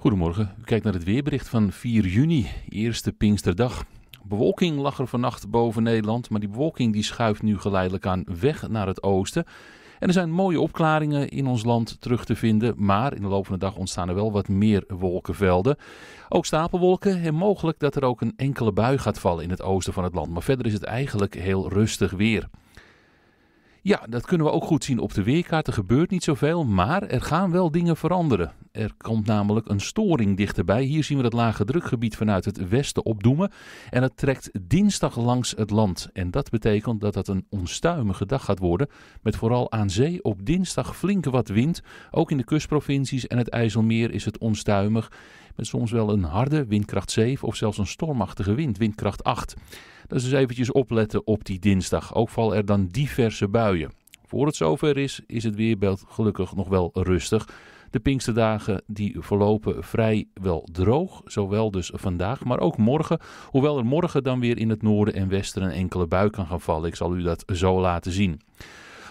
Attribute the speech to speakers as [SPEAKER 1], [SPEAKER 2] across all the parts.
[SPEAKER 1] Goedemorgen, u kijkt naar het weerbericht van 4 juni, eerste Pinksterdag. Bewolking lag er vannacht boven Nederland, maar die bewolking die schuift nu geleidelijk aan weg naar het oosten. En er zijn mooie opklaringen in ons land terug te vinden, maar in de loop van de dag ontstaan er wel wat meer wolkenvelden. Ook stapelwolken en mogelijk dat er ook een enkele bui gaat vallen in het oosten van het land. Maar verder is het eigenlijk heel rustig weer. Ja, dat kunnen we ook goed zien op de weerkaart. Er gebeurt niet zoveel, maar er gaan wel dingen veranderen. Er komt namelijk een storing dichterbij. Hier zien we het lage drukgebied vanuit het westen opdoemen. En dat trekt dinsdag langs het land. En dat betekent dat het een onstuimige dag gaat worden. Met vooral aan zee op dinsdag flink wat wind. Ook in de kustprovincies en het IJsselmeer is het onstuimig. Met soms wel een harde windkracht 7 of zelfs een stormachtige wind, windkracht 8. Dus even eventjes opletten op die dinsdag. Ook vallen er dan diverse buien. Voor het zover is, is het weerbeeld gelukkig nog wel rustig. De Pinksterdagen die verlopen vrijwel droog, zowel dus vandaag, maar ook morgen. Hoewel er morgen dan weer in het noorden en westen een enkele bui kan gaan vallen. Ik zal u dat zo laten zien.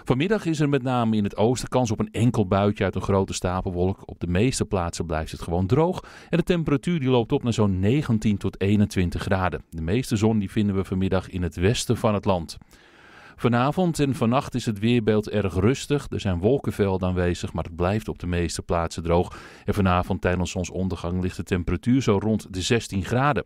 [SPEAKER 1] Vanmiddag is er met name in het oosten kans op een enkel buitje uit een grote stapelwolk. Op de meeste plaatsen blijft het gewoon droog en de temperatuur die loopt op naar zo'n 19 tot 21 graden. De meeste zon die vinden we vanmiddag in het westen van het land. Vanavond en vannacht is het weerbeeld erg rustig. Er zijn wolkenvelden aanwezig, maar het blijft op de meeste plaatsen droog. En vanavond tijdens ons ondergang ligt de temperatuur zo rond de 16 graden.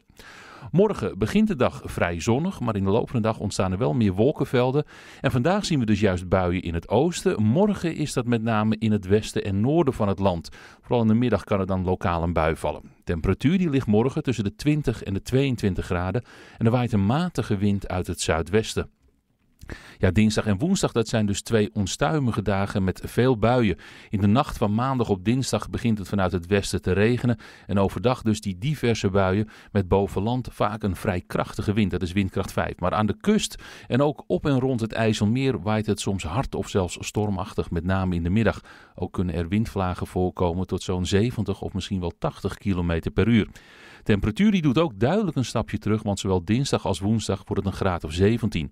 [SPEAKER 1] Morgen begint de dag vrij zonnig, maar in de loop van de dag ontstaan er wel meer wolkenvelden. En vandaag zien we dus juist buien in het oosten. Morgen is dat met name in het westen en noorden van het land. Vooral in de middag kan er dan lokaal een bui vallen. De temperatuur die ligt morgen tussen de 20 en de 22 graden en er waait een matige wind uit het zuidwesten. Ja, dinsdag en woensdag, dat zijn dus twee onstuimige dagen met veel buien. In de nacht van maandag op dinsdag begint het vanuit het westen te regenen. En overdag dus die diverse buien met bovenland vaak een vrij krachtige wind. Dat is windkracht 5. Maar aan de kust en ook op en rond het IJsselmeer waait het soms hard of zelfs stormachtig, met name in de middag. Ook kunnen er windvlagen voorkomen tot zo'n 70 of misschien wel 80 km per uur. Temperatuur die doet ook duidelijk een stapje terug, want zowel dinsdag als woensdag wordt het een graad of 17.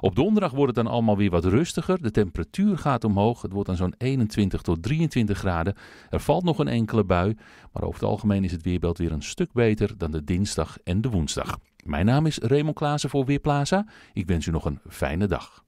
[SPEAKER 1] Op donderdag wordt het dan allemaal weer wat rustiger. De temperatuur gaat omhoog. Het wordt dan zo'n 21 tot 23 graden. Er valt nog een enkele bui. Maar over het algemeen is het weerbeeld weer een stuk beter dan de dinsdag en de woensdag. Mijn naam is Raymond Klaassen voor Weerplaza. Ik wens u nog een fijne dag.